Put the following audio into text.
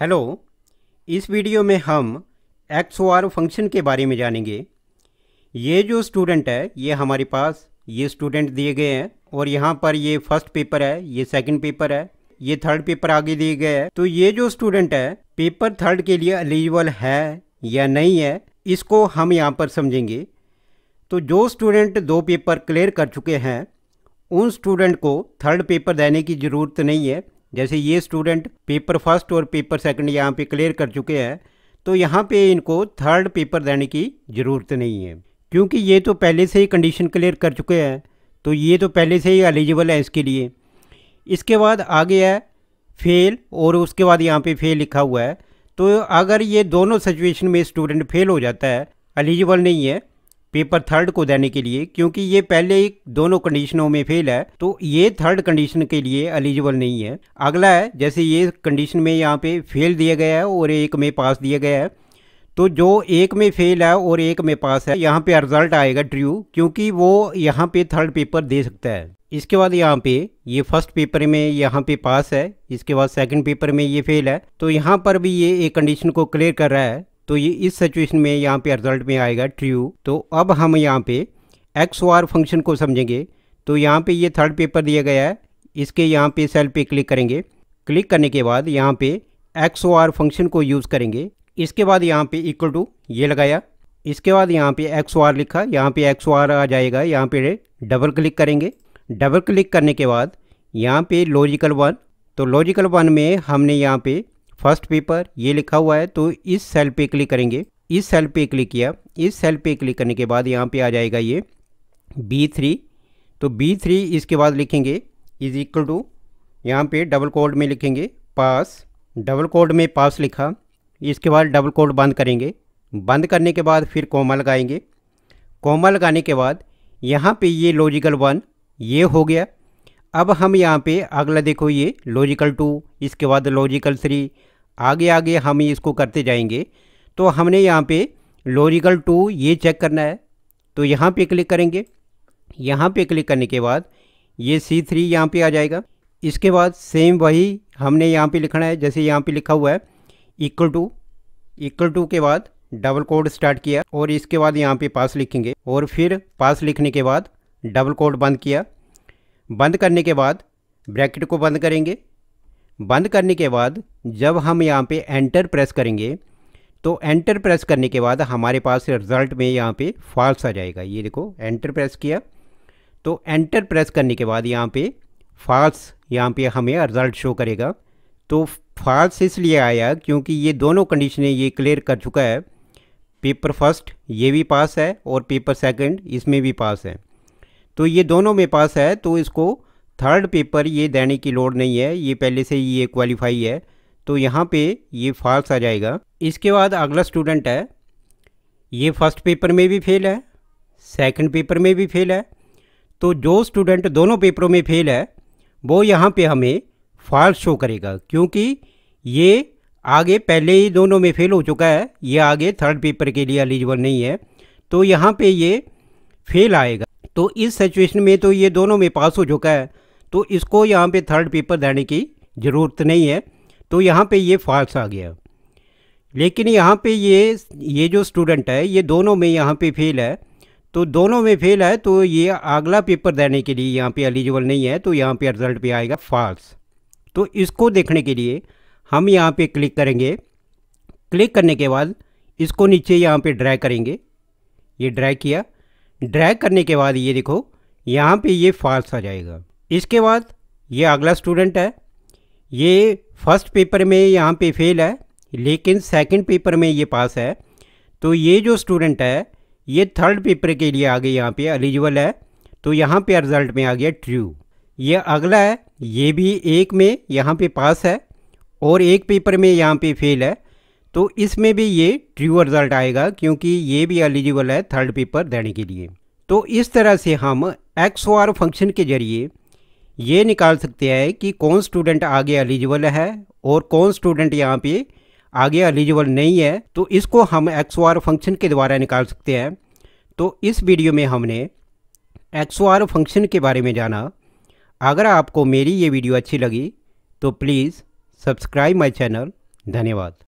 hello इस video में हम एक्स ओ आर फंक्शन के बारे में जानेंगे ये जो स्टूडेंट है ये हमारे पास ये स्टूडेंट दिए गए हैं और यहाँ पर ये फर्स्ट पेपर है ये सेकंड पेपर है ये थर्ड पेपर आगे दिए गए हैं तो ये जो स्टूडेंट है पेपर थर्ड के लिए एलिजिबल है या नहीं है इसको हम यहाँ पर समझेंगे तो जो स्टूडेंट दो पेपर क्लियर कर चुके हैं उन स्टूडेंट को थर्ड पेपर देने की ज़रूरत नहीं है जैसे ये स्टूडेंट पेपर फर्स्ट और पेपर सेकंड यहाँ पे क्लियर कर चुके हैं तो यहाँ पे इनको थर्ड पेपर देने की ज़रूरत नहीं है क्योंकि ये तो पहले से ही कंडीशन क्लियर कर चुके हैं तो ये तो पहले से ही एलिजिबल है इसके लिए इसके बाद आगे है फेल और उसके बाद यहाँ पे फेल लिखा हुआ है तो अगर ये दोनों सिचुएशन में स्टूडेंट फेल हो जाता है एलिजिबल नहीं है पेपर थर्ड को देने के लिए क्योंकि ये पहले ही दोनों कंडीशनों में फेल है तो ये थर्ड कंडीशन के लिए एलिजिबल नहीं है अगला है जैसे ये कंडीशन में यहाँ पे फेल दिया गया है और एक में पास दिया गया है तो जो एक में फेल है और एक में पास है यहाँ पे रिजल्ट आएगा ट्रू क्योंकि वो यहाँ पे थर्ड पेपर दे सकता है इसके बाद यहाँ पे ये फर्स्ट पेपर में यहाँ पे पास है इसके बाद सेकंड पेपर में ये फेल है तो यहाँ पर भी ये एक कंडीशन को क्लियर कर रहा है तो ये इस सिचुएशन में यहाँ पे रिजल्ट में आएगा ट्रू तो अब हम यहाँ पे एक्स वार फंक्शन को समझेंगे तो यहाँ पे ये थर्ड पेपर दिया गया है इसके यहाँ पे सेल पे क्लिक करेंगे क्लिक करने के बाद यहाँ पे एक्स वार फंक्शन को यूज़ करेंगे इसके बाद यहाँ पे इक्वल टू ये लगाया इसके बाद यहाँ पे एक्स वार लिखा यहाँ पे एक्स वार आ जाएगा यहाँ पे डबल क्लिक करेंगे डबल क्लिक करने के बाद यहाँ पे लॉजिकल वन तो लॉजिकल वन में हमने यहाँ पे फर्स्ट पेपर ये लिखा हुआ है तो इस सेल पे क्लिक करेंगे इस सेल पे क्लिक किया इस सेल पे क्लिक करने के बाद यहाँ पे आ जाएगा ये बी थ्री तो बी थ्री इसके बाद लिखेंगे इज इक्वल टू यहाँ पे डबल कोड में लिखेंगे पास डबल कोड में पास लिखा इसके बाद डबल कोड बंद करेंगे बंद करने के बाद फिर कोमा लगाएंगे कोमा लगाने के बाद यहाँ पे ये लॉजिकल वन ये हो गया अब हम यहाँ पे अगला देखो ये लॉजिकल टू इसके बाद लॉजिकल थ्री आगे आगे हम इसको करते जाएंगे तो हमने यहाँ पे लॉजिकल टू ये चेक करना है तो यहाँ पे क्लिक करेंगे यहाँ पे क्लिक करने के बाद ये सी थ्री यहाँ पर आ जाएगा इसके बाद सेम वही हमने यहाँ पे लिखना है जैसे यहाँ पे लिखा हुआ है इक्वल टू इक्वल टू के बाद डबल कोड स्टार्ट किया और इसके बाद यहाँ पे पास लिखेंगे और फिर पास लिखने के बाद डबल कोड बंद किया बंद करने के बाद ब्रैकेट को बंद करेंगे बंद करने के बाद जब हम यहाँ पे एंटर प्रेस करेंगे तो एंटर प्रेस करने के बाद हमारे पास रिजल्ट में यहाँ पे फॉल्स आ जाएगा ये देखो एंटर प्रेस किया तो एंटर प्रेस करने के बाद यहाँ पे फॉल्स यहाँ पे हमें रिजल्ट शो करेगा तो फॉल्स इसलिए आया क्योंकि ये दोनों कंडीशनें ये क्लियर कर चुका है पेपर फर्स्ट ये भी पास है और पेपर सेकेंड इसमें भी पास है तो ये दोनों में पास है तो इसको थर्ड पेपर ये देने की लोड नहीं है ये पहले से ही ये क्वालिफाई है तो यहाँ पे ये फॉल्स आ जाएगा इसके बाद अगला स्टूडेंट है ये फर्स्ट पेपर में भी फेल है सेकंड पेपर में भी फेल है तो जो स्टूडेंट दोनों पेपरों में फेल है वो यहाँ पे हमें फॉल्स शो करेगा क्योंकि ये आगे पहले ही दोनों में फेल हो चुका है ये आगे थर्ड पेपर के लिए एलिजिबल नहीं है तो यहाँ पर ये फेल आएगा तो इस सिचुएशन में तो ये दोनों में पास हो चुका है तो इसको यहाँ पे थर्ड पेपर देने की ज़रूरत नहीं है तो यहाँ पे ये फॉल्स आ गया लेकिन यहाँ पे ये ये जो स्टूडेंट है ये दोनों में यहाँ पे फेल है तो दोनों में फेल है तो ये अगला पेपर देने के लिए यहाँ पे एलिजिबल नहीं है तो यहाँ पे रिजल्ट पे आएगा फॉल्स तो इसको देखने के लिए हम यहाँ पे क्लिक करेंगे क्लिक करने के बाद इसको नीचे यहाँ पे ड्रैग करेंगे ये ड्रैग किया ड्रैग करने के बाद ये देखो यहाँ पे ये फॉल्स आ जाएगा इसके बाद ये अगला स्टूडेंट है ये फर्स्ट पेपर में यहाँ पे फेल है लेकिन सेकंड पेपर में ये पास है तो ये जो स्टूडेंट है ये थर्ड पेपर के लिए आगे यहाँ पे एलिजिबल है तो यहाँ पे रिजल्ट में आ गया ट्रू ये अगला है ये भी एक में यहाँ पे पास है और एक पेपर में यहाँ पे फेल है तो इसमें भी ये ट्रू रिजल्ट आएगा क्योंकि ये भी एलिजिबल है थर्ड पेपर देने के लिए तो इस तरह से हम एक्स फंक्शन के जरिए ये निकाल सकते हैं कि कौन स्टूडेंट आगे एलिजिबल है और कौन स्टूडेंट यहाँ पे आगे एलिजिबल नहीं है तो इसको हम एक्स वार फंक्शन के द्वारा निकाल सकते हैं तो इस वीडियो में हमने एक्स वार फंक्शन के बारे में जाना अगर आपको मेरी ये वीडियो अच्छी लगी तो प्लीज़ सब्सक्राइब माई चैनल धन्यवाद